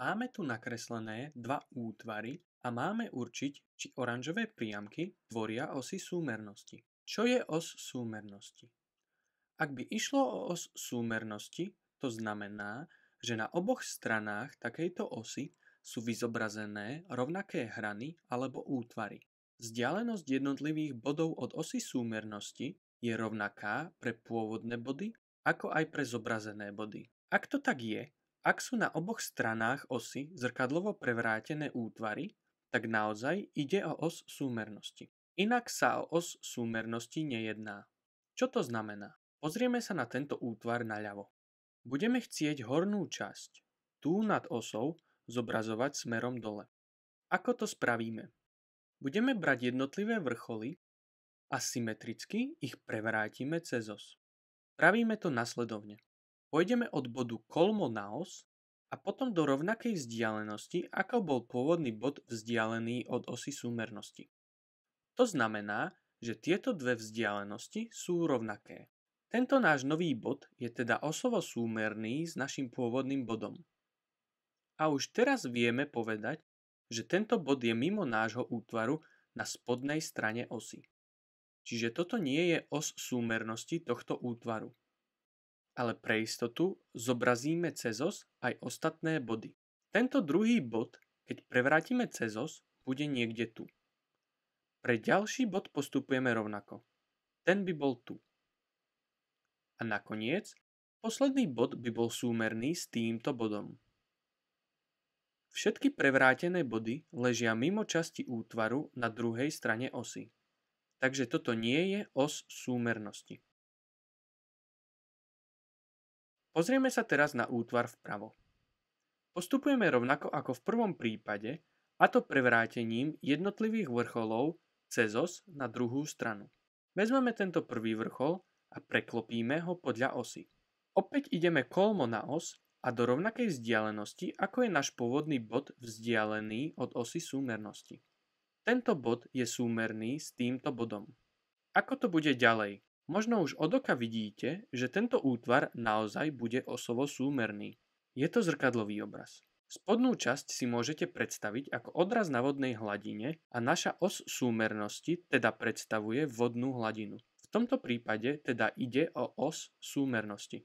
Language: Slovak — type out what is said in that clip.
Máme tu nakreslené dva útvary a máme určiť, či oranžové priamky tvoria osy súmernosti. Čo je os súmernosti? Ak by išlo o os súmernosti, to znamená, že na oboch stranách takejto osy sú vyzobrazené rovnaké hrany alebo útvary. Vzdialenosť jednotlivých bodov od osy súmernosti je rovnaká pre pôvodné body, ako aj pre zobrazené body. Ak to tak je, ak sú na oboch stranách osy zrkadlovo prevrátené útvary, tak naozaj ide o os súmernosti. Inak sa o os súmernosti nejedná. Čo to znamená? Pozrieme sa na tento útvar naľavo. Budeme chcieť hornú časť, tú nad osou, zobrazovať smerom dole. Ako to spravíme? Budeme brať jednotlivé vrcholy a symetricky ich prevrátime cez os. Pravíme to nasledovne. Pôjdeme od bodu kolmo os a potom do rovnakej vzdialenosti, ako bol pôvodný bod vzdialený od osy súmernosti. To znamená, že tieto dve vzdialenosti sú rovnaké. Tento náš nový bod je teda osovo súmerný s našim pôvodným bodom. A už teraz vieme povedať, že tento bod je mimo nášho útvaru na spodnej strane osy. Čiže toto nie je os súmernosti tohto útvaru ale pre istotu zobrazíme cezos aj ostatné body. Tento druhý bod, keď prevrátime cezos, bude niekde tu. Pre ďalší bod postupujeme rovnako. Ten by bol tu. A nakoniec, posledný bod by bol súmerný s týmto bodom. Všetky prevrátené body ležia mimo časti útvaru na druhej strane osy. Takže toto nie je os súmernosti. Pozrieme sa teraz na útvar vpravo. Postupujeme rovnako ako v prvom prípade, a to prevrátením jednotlivých vrcholov os na druhú stranu. Vezmeme tento prvý vrchol a preklopíme ho podľa osy. Opäť ideme kolmo na os a do rovnakej vzdialenosti, ako je náš pôvodný bod vzdialený od osy súmernosti. Tento bod je súmerný s týmto bodom. Ako to bude ďalej? Možno už od oka vidíte, že tento útvar naozaj bude osovo súmerný. Je to zrkadlový obraz. Spodnú časť si môžete predstaviť ako odraz na vodnej hladine a naša os súmernosti teda predstavuje vodnú hladinu. V tomto prípade teda ide o os súmernosti.